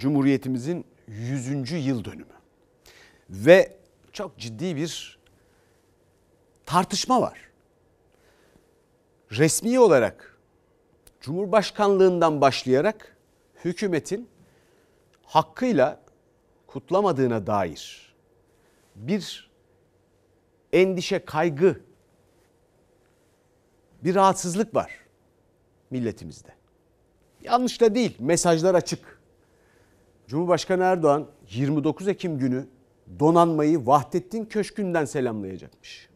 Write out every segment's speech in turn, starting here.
Cumhuriyetimizin 100. yıl dönümü. Ve çok ciddi bir tartışma var. Resmi olarak Cumhurbaşkanlığından başlayarak hükümetin hakkıyla kutlamadığına dair bir endişe, kaygı, bir rahatsızlık var milletimizde. Yanlış da değil, mesajlar açık. Cumhurbaşkanı Erdoğan 29 Ekim günü donanmayı Vahdettin Köşkü'nden selamlayacakmış.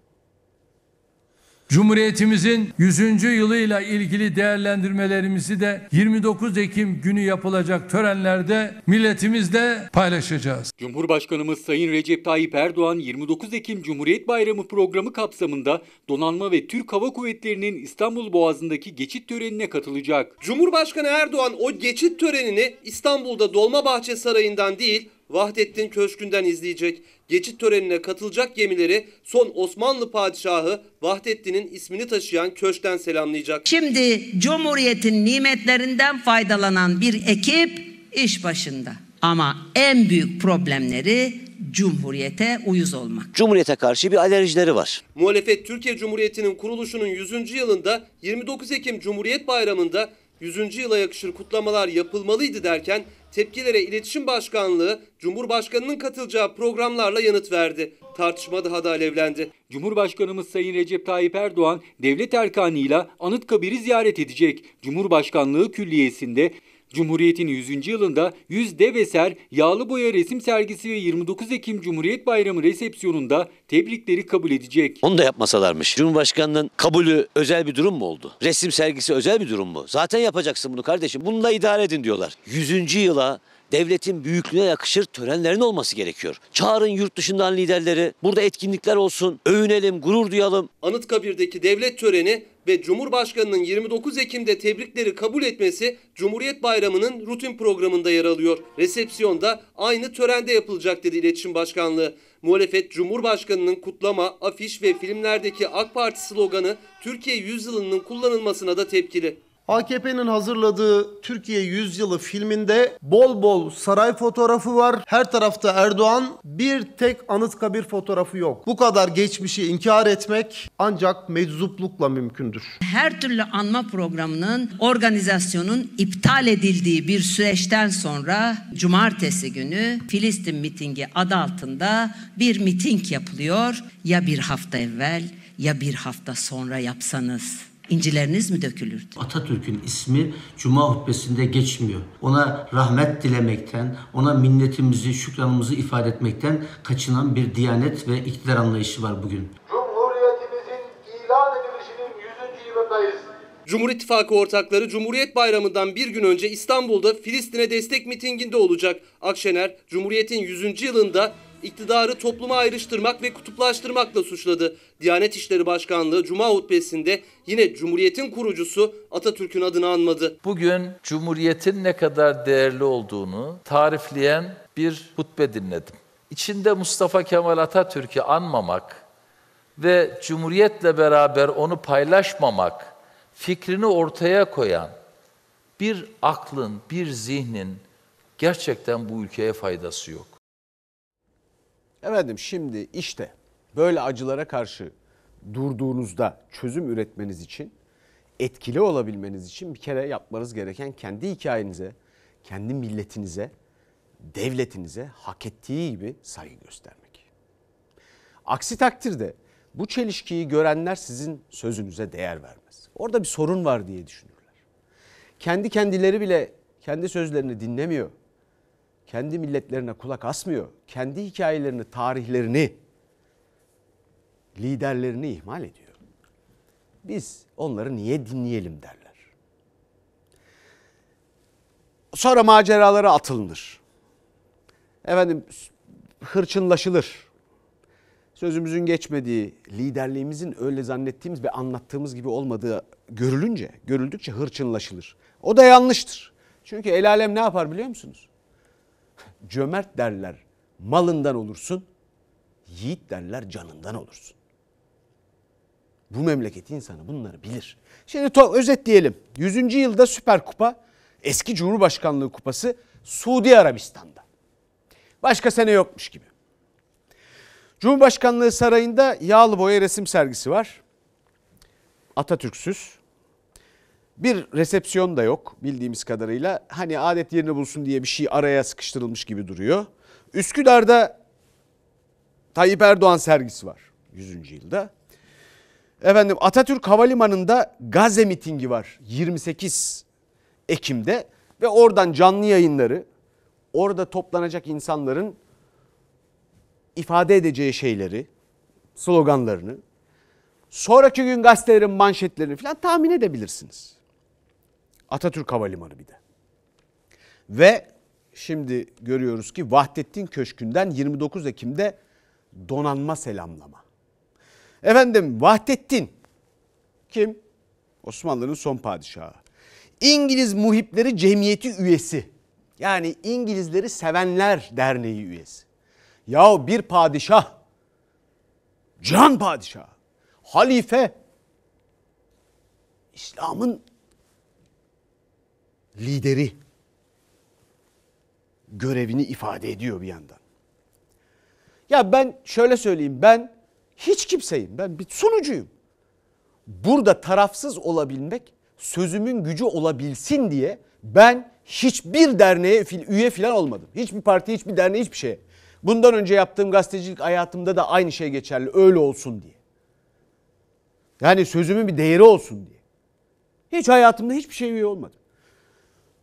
Cumhuriyetimizin 100. yılıyla ilgili değerlendirmelerimizi de 29 Ekim günü yapılacak törenlerde milletimizle paylaşacağız. Cumhurbaşkanımız Sayın Recep Tayyip Erdoğan 29 Ekim Cumhuriyet Bayramı programı kapsamında Donanma ve Türk Hava Kuvvetleri'nin İstanbul Boğazı'ndaki geçit törenine katılacak. Cumhurbaşkanı Erdoğan o geçit törenini İstanbul'da Dolmabahçe Sarayı'ndan değil Vahdettin Köşkü'nden izleyecek, geçit törenine katılacak gemileri son Osmanlı padişahı Vahdettin'in ismini taşıyan köşkten selamlayacak. Şimdi Cumhuriyet'in nimetlerinden faydalanan bir ekip iş başında. Ama en büyük problemleri Cumhuriyete uyuz olmak. Cumhuriyete karşı bir alerjileri var. Muhalefet Türkiye Cumhuriyeti'nin kuruluşunun 100. yılında 29 Ekim Cumhuriyet Bayramı'nda 100. yıla yakışır kutlamalar yapılmalıydı derken tepkilere İletişim Başkanlığı Cumhurbaşkanı'nın katılacağı programlarla yanıt verdi. Tartışma daha da alevlendi. Cumhurbaşkanımız Sayın Recep Tayyip Erdoğan devlet erkanıyla Anıtkabir'i ziyaret edecek. Cumhurbaşkanlığı Külliyesi'nde Cumhuriyet'in 100. yılında 100 dev eser yağlı boya resim sergisi ve 29 Ekim Cumhuriyet Bayramı resepsiyonunda tebrikleri kabul edecek. Onu da yapmasalarmış. Cumhurbaşkanının kabulü özel bir durum mu oldu? Resim sergisi özel bir durum mu? Zaten yapacaksın bunu kardeşim. Bununla idare edin diyorlar. 100. yıla devletin büyüklüğüne yakışır törenlerin olması gerekiyor. Çağırın yurt dışından liderleri, burada etkinlikler olsun, övünelim, gurur duyalım. Anıtkabir'deki devlet töreni ve Cumhurbaşkanı'nın 29 Ekim'de tebrikleri kabul etmesi Cumhuriyet Bayramı'nın rutin programında yer alıyor. Resepsiyonda aynı törende yapılacak dedi İletişim Başkanlığı. Muhalefet Cumhurbaşkanı'nın kutlama, afiş ve filmlerdeki AK Parti sloganı Türkiye yüzyılının kullanılmasına da tepkili. AKP'nin hazırladığı Türkiye Yüzyılı filminde bol bol saray fotoğrafı var. Her tarafta Erdoğan bir tek Anıtkabir fotoğrafı yok. Bu kadar geçmişi inkar etmek ancak meczuplukla mümkündür. Her türlü anma programının organizasyonun iptal edildiği bir süreçten sonra cumartesi günü Filistin mitingi adı altında bir miting yapılıyor. Ya bir hafta evvel ya bir hafta sonra yapsanız incileriniz mi dökülürdü? Atatürk'ün ismi Cuma hutbesinde geçmiyor. Ona rahmet dilemekten, ona minnetimizi, şükranımızı ifade etmekten kaçınan bir diyanet ve iktidar anlayışı var bugün. Cumhuriyetimizin ilan edilişinin 100. yılındayız. Cumhur İttifakı ortakları Cumhuriyet Bayramı'ndan bir gün önce İstanbul'da Filistin'e destek mitinginde olacak. Akşener, Cumhuriyet'in 100. yılında iktidarı topluma ayrıştırmak ve kutuplaştırmakla suçladı. Diyanet İşleri Başkanlığı Cuma hutbesinde yine Cumhuriyet'in kurucusu Atatürk'ün adını anmadı. Bugün Cumhuriyet'in ne kadar değerli olduğunu tarifleyen bir hutbe dinledim. İçinde Mustafa Kemal Atatürk'ü anmamak ve Cumhuriyet'le beraber onu paylaşmamak, fikrini ortaya koyan bir aklın, bir zihnin gerçekten bu ülkeye faydası yok. Efendim şimdi işte böyle acılara karşı durduğunuzda çözüm üretmeniz için etkili olabilmeniz için bir kere yapmanız gereken kendi hikayenize, kendi milletinize, devletinize hak ettiği gibi saygı göstermek. Aksi takdirde bu çelişkiyi görenler sizin sözünüze değer vermez. Orada bir sorun var diye düşünürler. Kendi kendileri bile kendi sözlerini dinlemiyor kendi milletlerine kulak asmıyor. Kendi hikayelerini, tarihlerini, liderlerini ihmal ediyor. Biz onları niye dinleyelim derler. Sonra maceralara atılınır. Efendim hırçınlaşılır. Sözümüzün geçmediği, liderliğimizin öyle zannettiğimiz ve anlattığımız gibi olmadığı görülünce, görüldükçe hırçınlaşılır. O da yanlıştır. Çünkü el alem ne yapar biliyor musunuz? Cömert derler malından olursun. Yiğit derler canından olursun. Bu memleket insanı bunları bilir. Şimdi to- özetleyelim. 100. yılda Süper Kupa eski Cumhurbaşkanlığı Kupası Suudi Arabistan'da. Başka sene yokmuş gibi. Cumhurbaşkanlığı Sarayı'nda yağlı boya resim sergisi var. Atatürk'süz. Bir resepsiyon da yok bildiğimiz kadarıyla. Hani adet yerini bulsun diye bir şey araya sıkıştırılmış gibi duruyor. Üsküdar'da Tayyip Erdoğan sergisi var 100. yılda. Efendim Atatürk Havalimanı'nda Gazze mitingi var 28 Ekim'de ve oradan canlı yayınları orada toplanacak insanların ifade edeceği şeyleri, sloganlarını sonraki gün gazetelerin manşetlerini falan tahmin edebilirsiniz. Atatürk Havalimanı bir de. Ve şimdi görüyoruz ki Vahdettin Köşkü'nden 29 Ekim'de donanma selamlama. Efendim Vahdettin kim? Osmanlı'nın son padişahı. İngiliz Muhipleri Cemiyeti üyesi. Yani İngilizleri Sevenler Derneği üyesi. Yahu bir padişah, can padişah, halife, İslam'ın lideri görevini ifade ediyor bir yandan. Ya ben şöyle söyleyeyim ben hiç kimseyim ben bir sunucuyum. Burada tarafsız olabilmek sözümün gücü olabilsin diye ben hiçbir derneğe üye falan olmadım. Hiçbir parti, hiçbir derneğe, hiçbir şeye. Bundan önce yaptığım gazetecilik hayatımda da aynı şey geçerli. Öyle olsun diye. Yani sözümün bir değeri olsun diye. Hiç hayatımda hiçbir şey üye olmadım.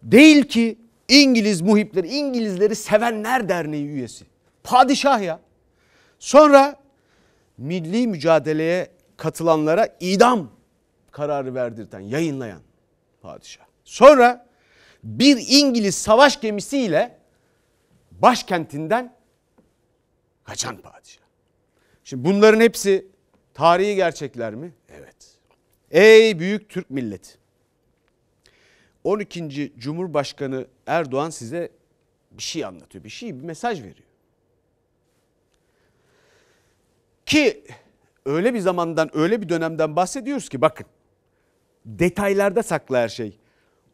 Değil ki İngiliz muhipleri, İngilizleri sevenler derneği üyesi. Padişah ya. Sonra milli mücadeleye katılanlara idam kararı verdirten, yayınlayan padişah. Sonra bir İngiliz savaş gemisiyle başkentinden kaçan padişah. Şimdi bunların hepsi tarihi gerçekler mi? Evet. Ey büyük Türk milleti. 12. Cumhurbaşkanı Erdoğan size bir şey anlatıyor, bir şey, bir mesaj veriyor. Ki öyle bir zamandan, öyle bir dönemden bahsediyoruz ki bakın. Detaylarda saklı her şey.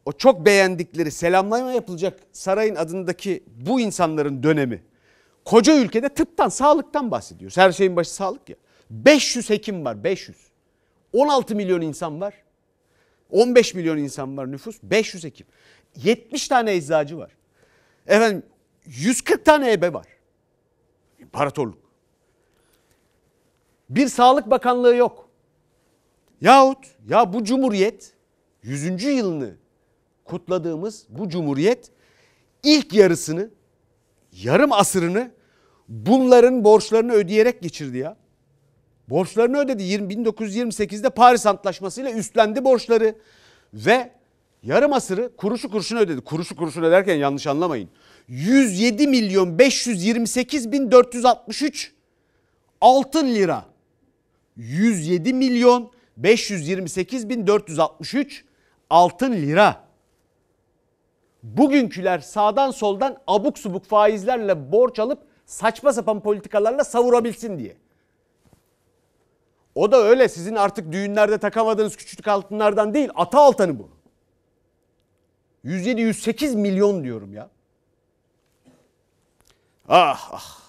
O çok beğendikleri selamlama yapılacak sarayın adındaki bu insanların dönemi. Koca ülkede tıptan, sağlıktan bahsediyoruz. Her şeyin başı sağlık ya. 500 hekim var, 500. 16 milyon insan var. 15 milyon insan var nüfus 500 hekim. 70 tane eczacı var. Efendim 140 tane ebe var. İmparatorluk. Bir sağlık bakanlığı yok. Yahut ya bu cumhuriyet 100. yılını kutladığımız bu cumhuriyet ilk yarısını yarım asırını bunların borçlarını ödeyerek geçirdi ya. Borçlarını ödedi. 20, 1928'de Paris Antlaşması ile üstlendi borçları. Ve yarım asırı kuruşu kuruşuna ödedi. Kuruşu kuruşuna derken yanlış anlamayın. 107 milyon 528 bin 463 altın lira. 107 milyon 528 bin 463 altın lira. Bugünküler sağdan soldan abuk subuk faizlerle borç alıp saçma sapan politikalarla savurabilsin diye. O da öyle sizin artık düğünlerde takamadığınız küçük altınlardan değil. Ata altanı bu. 107-108 milyon diyorum ya. Ah ah.